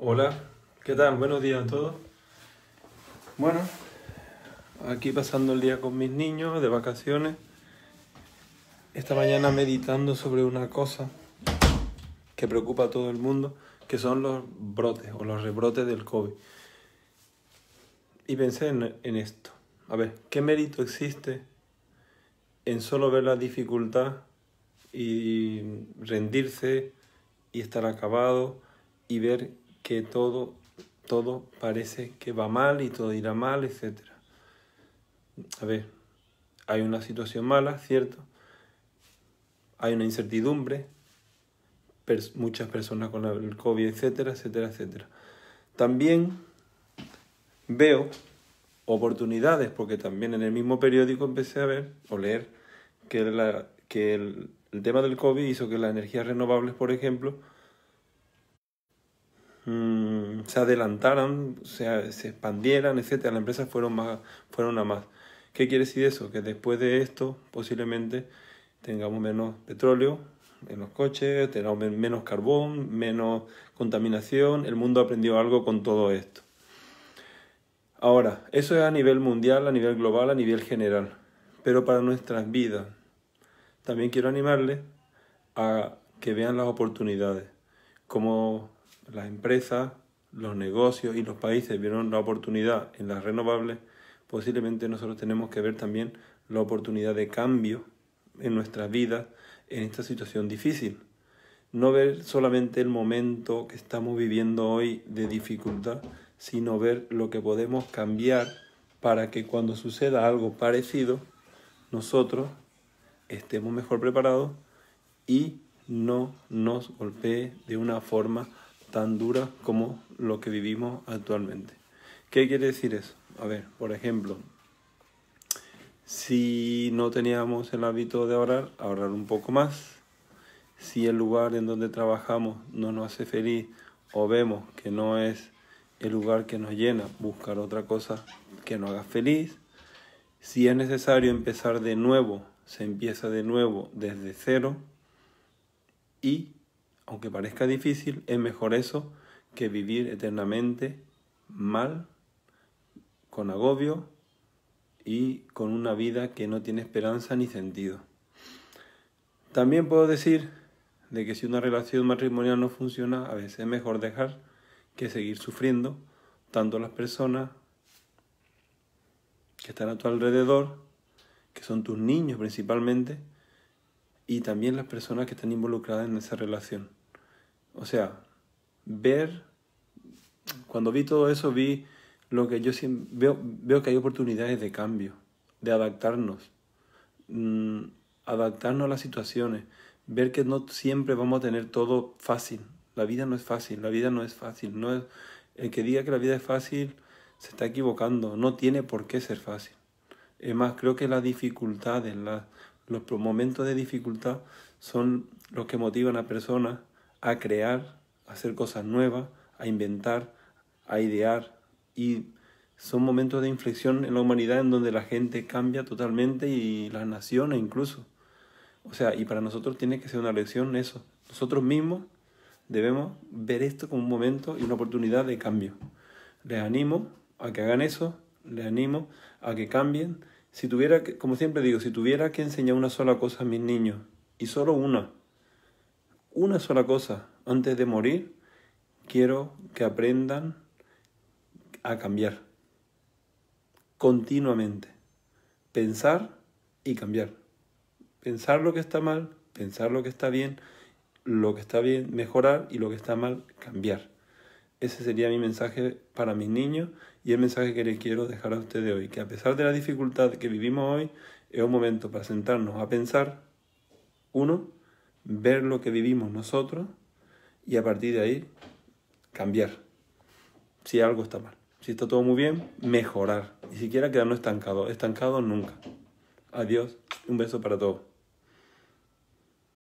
Hola, ¿qué tal? Buenos días a todos. Bueno, aquí pasando el día con mis niños de vacaciones. Esta mañana meditando sobre una cosa que preocupa a todo el mundo, que son los brotes o los rebrotes del COVID. Y pensé en, esto. A ver, ¿qué mérito existe en solo ver la dificultad y rendirse y estar acabado y ver que todo, todo parece que va mal y todo irá mal, etc. A ver, hay una situación mala, ¿cierto? Hay una incertidumbre, muchas personas con el COVID, etcétera, etcétera, etcétera. También veo oportunidades, porque también en el mismo periódico empecé a ver o leer que, que el tema del COVID hizo que las energías renovables, por ejemplo, Mm, se adelantaran, se, expandieran, etcétera, las empresas fueron, más, fueron a más. ¿Qué quiere decir eso? Que después de esto, posiblemente tengamos menos petróleo en los coches, tengamos menos carbón, menos contaminación. El mundo aprendió algo con todo esto. Ahora, eso es a nivel mundial, a nivel global, a nivel general. Pero para nuestras vidas, también quiero animarles a que vean las oportunidades. Como las empresas, los negocios y los países vieron la oportunidad en las renovables, posiblemente nosotros tenemos que ver también la oportunidad de cambio en nuestras vidas en esta situación difícil. No ver solamente el momento que estamos viviendo hoy de dificultad, sino ver lo que podemos cambiar para que cuando suceda algo parecido, nosotros estemos mejor preparados y no nos golpee de una forma tan dura como lo que vivimos actualmente. ¿Qué quiere decir eso? A ver, por ejemplo, si no teníamos el hábito de ahorrar, ahorrar un poco más. Si el lugar en donde trabajamos no nos hace feliz o vemos que no es el lugar que nos llena, buscar otra cosa que nos haga feliz. Si es necesario empezar de nuevo, se empieza de nuevo desde cero. Y aunque parezca difícil, es mejor eso que vivir eternamente mal, con agobio y con una vida que no tiene esperanza ni sentido. También puedo decir de que si una relación matrimonial no funciona, a veces es mejor dejar que seguir sufriendo tanto las personas que están a tu alrededor, que son tus niños principalmente, y también las personas que están involucradas en esa relación. O sea, ver, cuando vi todo eso, vi lo que yo veo, veo que hay oportunidades de cambio, de adaptarnos, mm, adaptarnos a las situaciones, ver que no siempre vamos a tener todo fácil. La vida no es fácil, la vida no es fácil. No es, el que diga que la vida es fácil se está equivocando, no tiene por qué ser fácil. Es más, creo que las dificultades, los momentos de dificultad son los que motivan a personas a crear, a hacer cosas nuevas, a inventar, a idear. Y son momentos de inflexión en la humanidad en donde la gente cambia totalmente y las naciones incluso. O sea, y para nosotros tiene que ser una lección eso. Nosotros mismos debemos ver esto como un momento y una oportunidad de cambio. Les animo a que hagan eso, les animo a que cambien. Si tuviera, que, como siempre digo, si tuviera que enseñar una sola cosa a mis niños, y solo una, una sola cosa antes de morir, quiero que aprendan a cambiar continuamente. Pensar y cambiar. Pensar lo que está mal, pensar lo que está bien, lo que está bien mejorar y lo que está mal cambiar. Ese sería mi mensaje para mis niños y el mensaje que les quiero dejar a ustedes hoy, que a pesar de la dificultad que vivimos hoy, es un momento para sentarnos a pensar, uno, ver lo que vivimos nosotros y a partir de ahí cambiar. Si algo está mal. Si está todo muy bien, mejorar. Ni siquiera quedarnos estancados. Estancados nunca. Adiós. Un beso para todos.